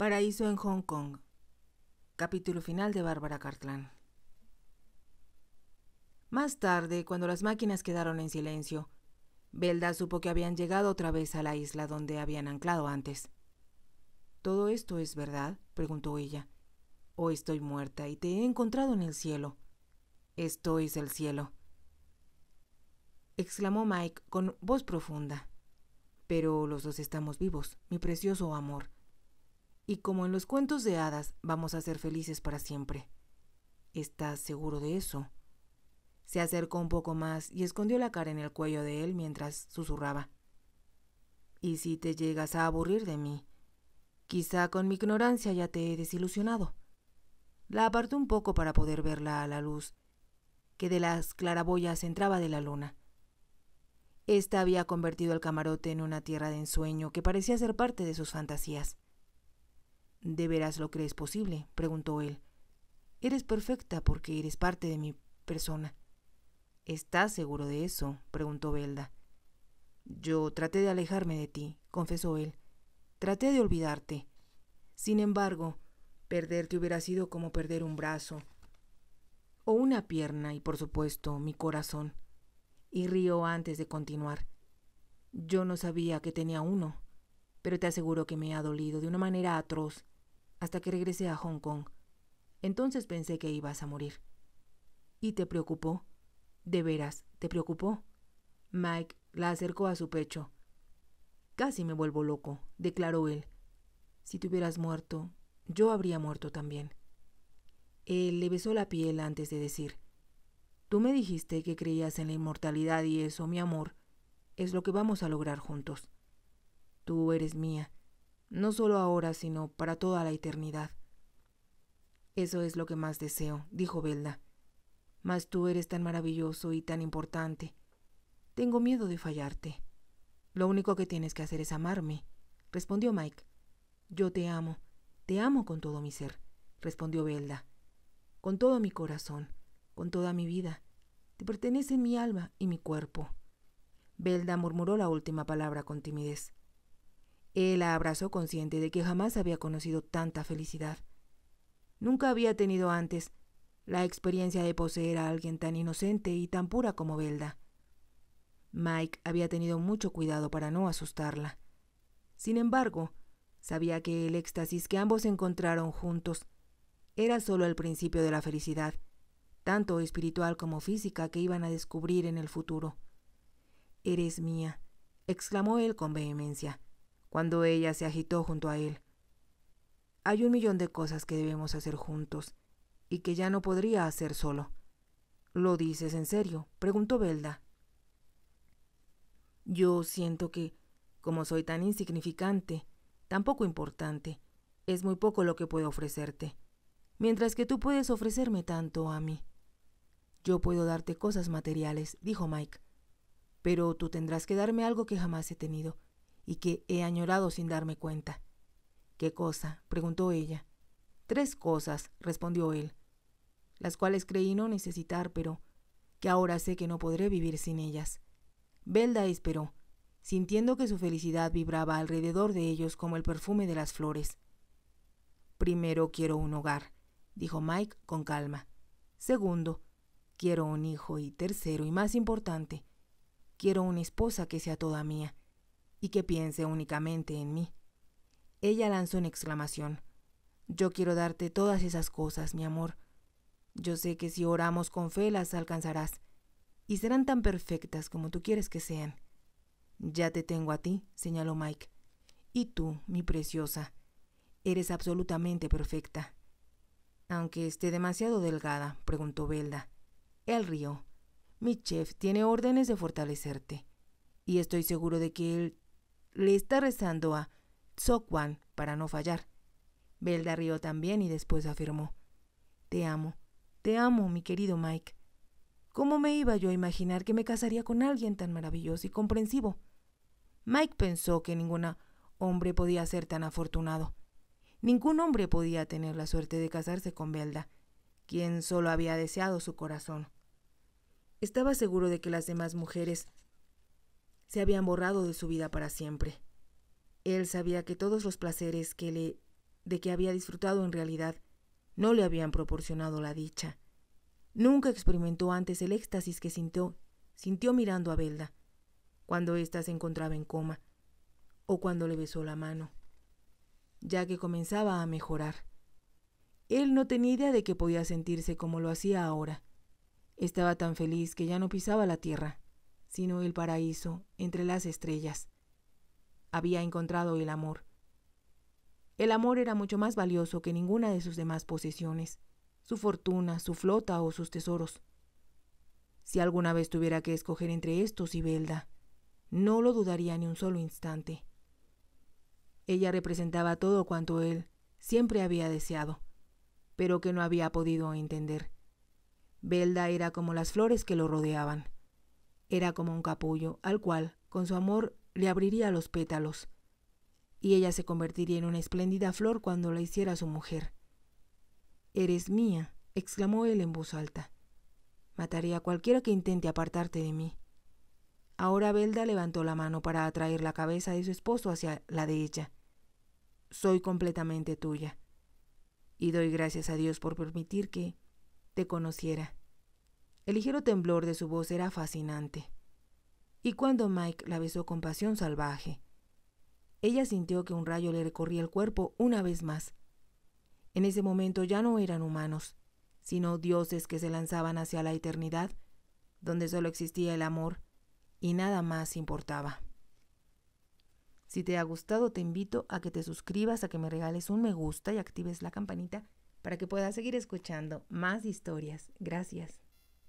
Paraíso en Hong Kong. Capítulo final de Bárbara Cartlán. Más tarde, cuando las máquinas quedaron en silencio, Belda supo que habían llegado otra vez a la isla donde habían anclado antes. ¿Todo esto es verdad? preguntó ella. ¿O estoy muerta y te he encontrado en el cielo? Esto es el cielo. exclamó Mike con voz profunda. Pero los dos estamos vivos, mi precioso amor y como en los cuentos de hadas vamos a ser felices para siempre. ¿Estás seguro de eso? Se acercó un poco más y escondió la cara en el cuello de él mientras susurraba. ¿Y si te llegas a aburrir de mí? Quizá con mi ignorancia ya te he desilusionado. La apartó un poco para poder verla a la luz, que de las claraboyas entraba de la luna. Esta había convertido el camarote en una tierra de ensueño que parecía ser parte de sus fantasías. ¿De veras lo crees posible? preguntó él. Eres perfecta porque eres parte de mi persona. ¿Estás seguro de eso? preguntó Belda. Yo traté de alejarme de ti, confesó él. Traté de olvidarte. Sin embargo, perderte hubiera sido como perder un brazo, o una pierna y por supuesto mi corazón. Y rió antes de continuar. Yo no sabía que tenía uno pero te aseguro que me ha dolido de una manera atroz hasta que regresé a Hong Kong. Entonces pensé que ibas a morir. ¿Y te preocupó? De veras, te preocupó. Mike la acercó a su pecho. Casi me vuelvo loco, declaró él. Si te hubieras muerto, yo habría muerto también. Él le besó la piel antes de decir, Tú me dijiste que creías en la inmortalidad y eso, mi amor, es lo que vamos a lograr juntos. Tú eres mía, no solo ahora, sino para toda la eternidad. Eso es lo que más deseo, dijo Belda. Mas tú eres tan maravilloso y tan importante. Tengo miedo de fallarte. Lo único que tienes que hacer es amarme, respondió Mike. Yo te amo, te amo con todo mi ser, respondió Belda. Con todo mi corazón, con toda mi vida. Te pertenecen mi alma y mi cuerpo. Belda murmuró la última palabra con timidez. Él la abrazó consciente de que jamás había conocido tanta felicidad. Nunca había tenido antes la experiencia de poseer a alguien tan inocente y tan pura como Belda. Mike había tenido mucho cuidado para no asustarla. Sin embargo, sabía que el éxtasis que ambos encontraron juntos era solo el principio de la felicidad, tanto espiritual como física, que iban a descubrir en el futuro. Eres mía, exclamó él con vehemencia cuando ella se agitó junto a él. Hay un millón de cosas que debemos hacer juntos y que ya no podría hacer solo. ¿Lo dices en serio? preguntó Belda. Yo siento que, como soy tan insignificante, tan poco importante, es muy poco lo que puedo ofrecerte, mientras que tú puedes ofrecerme tanto a mí. Yo puedo darte cosas materiales, dijo Mike, pero tú tendrás que darme algo que jamás he tenido, y que he añorado sin darme cuenta. ¿Qué cosa? preguntó ella. Tres cosas, respondió él, las cuales creí no necesitar, pero que ahora sé que no podré vivir sin ellas. Belda esperó, sintiendo que su felicidad vibraba alrededor de ellos como el perfume de las flores. Primero quiero un hogar, dijo Mike con calma. Segundo, quiero un hijo y tercero y más importante, quiero una esposa que sea toda mía y que piense únicamente en mí. Ella lanzó una exclamación. Yo quiero darte todas esas cosas, mi amor. Yo sé que si oramos con fe las alcanzarás, y serán tan perfectas como tú quieres que sean. Ya te tengo a ti, señaló Mike. Y tú, mi preciosa, eres absolutamente perfecta. Aunque esté demasiado delgada, preguntó Belda. Él rió. Mi chef tiene órdenes de fortalecerte, y estoy seguro de que él le está rezando a Tsokwan para no fallar. Belda rió también y después afirmó, Te amo, te amo, mi querido Mike. ¿Cómo me iba yo a imaginar que me casaría con alguien tan maravilloso y comprensivo? Mike pensó que ningún hombre podía ser tan afortunado. Ningún hombre podía tener la suerte de casarse con Belda, quien solo había deseado su corazón. Estaba seguro de que las demás mujeres se habían borrado de su vida para siempre. Él sabía que todos los placeres que le de que había disfrutado en realidad no le habían proporcionado la dicha. Nunca experimentó antes el éxtasis que sintió, sintió mirando a Belda, cuando ésta se encontraba en coma, o cuando le besó la mano, ya que comenzaba a mejorar. Él no tenía idea de que podía sentirse como lo hacía ahora. Estaba tan feliz que ya no pisaba la tierra sino el paraíso entre las estrellas. Había encontrado el amor. El amor era mucho más valioso que ninguna de sus demás posesiones, su fortuna, su flota o sus tesoros. Si alguna vez tuviera que escoger entre estos y Belda, no lo dudaría ni un solo instante. Ella representaba todo cuanto él siempre había deseado, pero que no había podido entender. Belda era como las flores que lo rodeaban, era como un capullo, al cual, con su amor, le abriría los pétalos, y ella se convertiría en una espléndida flor cuando la hiciera su mujer. Eres mía, exclamó él en voz alta. Mataría a cualquiera que intente apartarte de mí. Ahora Belda levantó la mano para atraer la cabeza de su esposo hacia la de ella. Soy completamente tuya. Y doy gracias a Dios por permitir que te conociera. El ligero temblor de su voz era fascinante. Y cuando Mike la besó con pasión salvaje, ella sintió que un rayo le recorría el cuerpo una vez más. En ese momento ya no eran humanos, sino dioses que se lanzaban hacia la eternidad, donde solo existía el amor y nada más importaba. Si te ha gustado, te invito a que te suscribas, a que me regales un me gusta y actives la campanita para que puedas seguir escuchando más historias. Gracias.